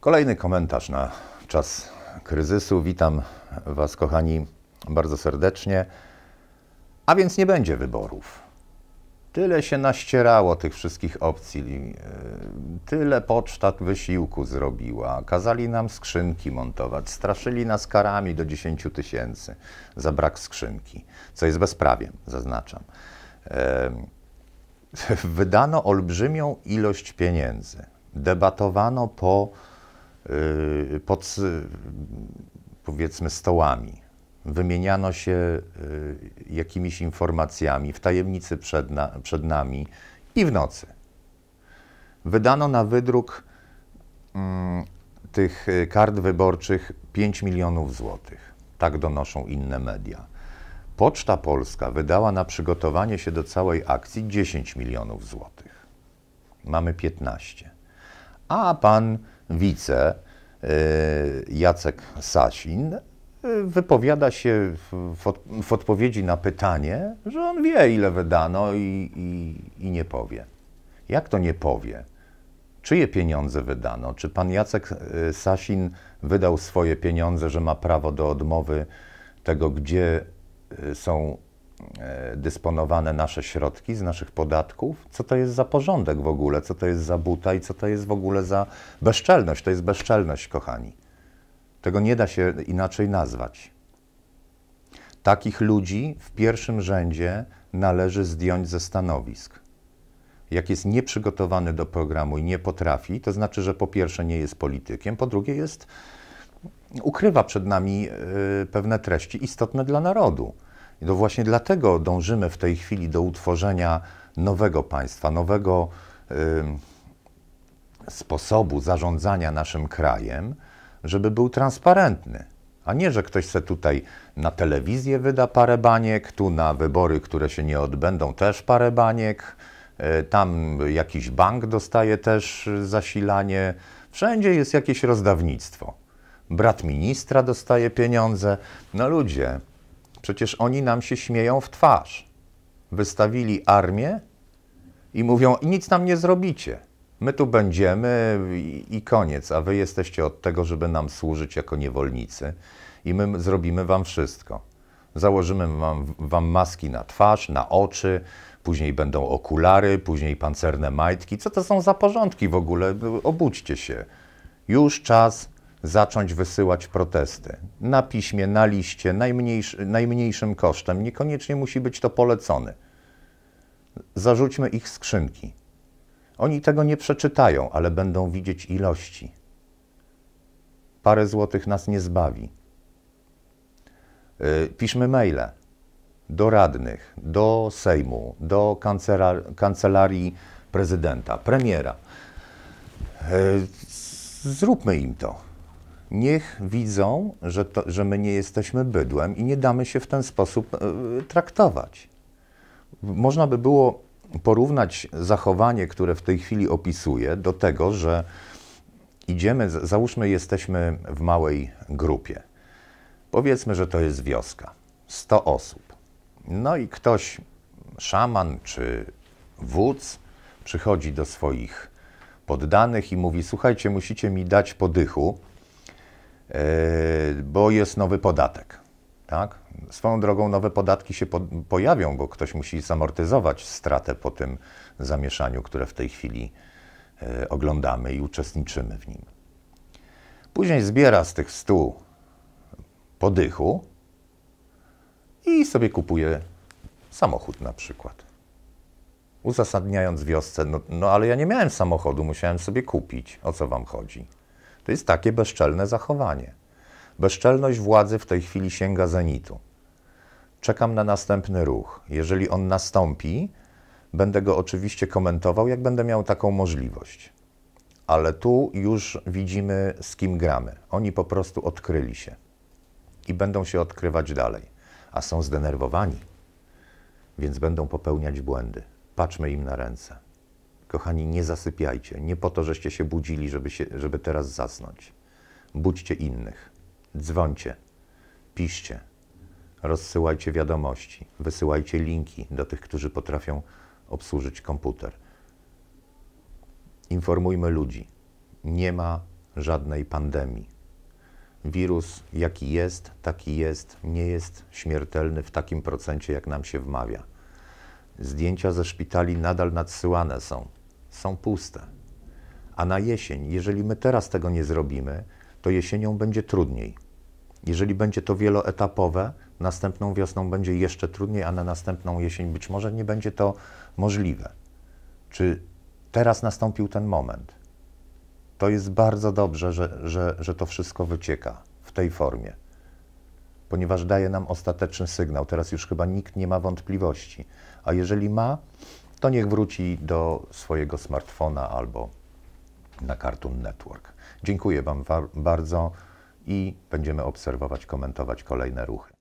Kolejny komentarz na czas kryzysu. Witam Was, kochani, bardzo serdecznie. A więc nie będzie wyborów. Tyle się naścierało tych wszystkich opcji, e, tyle poczta wysiłku zrobiła. Kazali nam skrzynki montować, straszyli nas karami do 10 tysięcy za brak skrzynki, co jest bezprawiem, zaznaczam. E, wydano olbrzymią ilość pieniędzy. Debatowano po, e, pod, powiedzmy, stołami wymieniano się y, jakimiś informacjami w tajemnicy przed, na, przed nami i w nocy. Wydano na wydruk mm, tych y, kart wyborczych 5 milionów złotych. Tak donoszą inne media. Poczta Polska wydała na przygotowanie się do całej akcji 10 milionów złotych. Mamy 15. A pan wice y, Jacek Sasin wypowiada się w, od, w, odpowiedzi na pytanie, że on wie, ile wydano i, i, i, nie powie. Jak to nie powie? Czyje pieniądze wydano? Czy pan Jacek e, Sasin wydał swoje pieniądze, że ma prawo do odmowy tego, gdzie e, są e, dysponowane nasze środki z naszych podatków? Co to jest za porządek w ogóle? Co to jest za buta i co to jest w ogóle za bezczelność? To jest bezczelność, kochani. Tego nie da się inaczej nazwać. Takich ludzi w pierwszym rzędzie należy zdjąć ze stanowisk. Jak jest nieprzygotowany do programu i nie potrafi, to znaczy, że po pierwsze nie jest politykiem, po drugie jest ukrywa przed nami e, pewne treści istotne dla narodu. I to właśnie dlatego dążymy w tej chwili do utworzenia nowego państwa, nowego e, sposobu zarządzania naszym krajem, żeby był transparentny, a nie, że ktoś se tutaj na telewizję wyda parę baniek, tu na wybory, które się nie odbędą też parę baniek, e, tam jakiś bank dostaje też zasilanie, wszędzie jest jakieś rozdawnictwo. Brat ministra dostaje pieniądze. No ludzie, przecież oni nam się śmieją w twarz. Wystawili armię i mówią: nic nam nie zrobicie. My tu będziemy i koniec, a wy jesteście od tego, żeby nam służyć jako niewolnicy i my zrobimy wam wszystko. Założymy wam, wam maski na twarz, na oczy, później będą okulary, później pancerne majtki. Co to są za porządki w ogóle? Obudźcie się. Już czas zacząć wysyłać protesty. Na piśmie, na liście, najmniejszy, najmniejszym kosztem. Niekoniecznie musi być to polecony. Zarzućmy ich skrzynki. Oni tego nie przeczytają, ale będą widzieć ilości. Parę złotych nas nie zbawi. Y, piszmy maile do radnych, do Sejmu, do kancelarii prezydenta, premiera. Y, zróbmy im to. Niech widzą, że, to, że my nie jesteśmy bydłem i nie damy się w ten sposób y, traktować. Można by było porównać zachowanie, które w tej chwili opisuję, do tego, że idziemy, załóżmy, jesteśmy w małej grupie. Powiedzmy, że to jest wioska, 100 osób. No i ktoś, szaman czy wódz, przychodzi do swoich poddanych i mówi: Słuchajcie, musicie mi dać podychu, e, bo jest nowy podatek. Tak? Swoją drogą nowe podatki się po pojawią, bo ktoś musi zamortyzować stratę po tym zamieszaniu, które w tej chwili y, oglądamy i uczestniczymy w nim. Później zbiera z tych stu podychu i sobie kupuje samochód na przykład. Uzasadniając wiosce, no, no ale ja nie miałem samochodu, musiałem sobie kupić. O co wam chodzi? To jest takie bezczelne zachowanie. Bezczelność władzy w tej chwili sięga zenitu. Czekam na następny ruch. Jeżeli on nastąpi, będę go oczywiście komentował, jak będę miał taką możliwość. Ale tu już widzimy, z kim gramy. Oni po prostu odkryli się i będą się odkrywać dalej, a są zdenerwowani, więc będą popełniać błędy. Patrzmy im na ręce. Kochani, nie zasypiajcie. Nie po to, żeście się budzili, żeby, się, żeby teraz zasnąć. Budźcie innych dzwońcie, piszcie, rozsyłajcie wiadomości, wysyłajcie linki do tych, którzy potrafią obsłużyć komputer. Informujmy ludzi. Nie ma żadnej pandemii. Wirus, jaki jest, taki jest, nie jest śmiertelny w takim procencie, jak nam się wmawia. Zdjęcia ze szpitali nadal nadsyłane są, są puste. A na jesień, jeżeli my teraz tego nie zrobimy, to jesienią będzie trudniej. Jeżeli będzie to wieloetapowe, następną wiosną będzie jeszcze trudniej, a na następną jesień być może nie będzie to możliwe. Czy teraz nastąpił ten moment? To jest bardzo dobrze, że, że, że to wszystko wycieka w tej formie, ponieważ daje nam ostateczny sygnał. Teraz już chyba nikt nie ma wątpliwości, a jeżeli ma, to niech wróci do swojego smartfona albo na Cartoon Network. Dziękuję Wam bardzo i będziemy obserwować, komentować kolejne ruchy.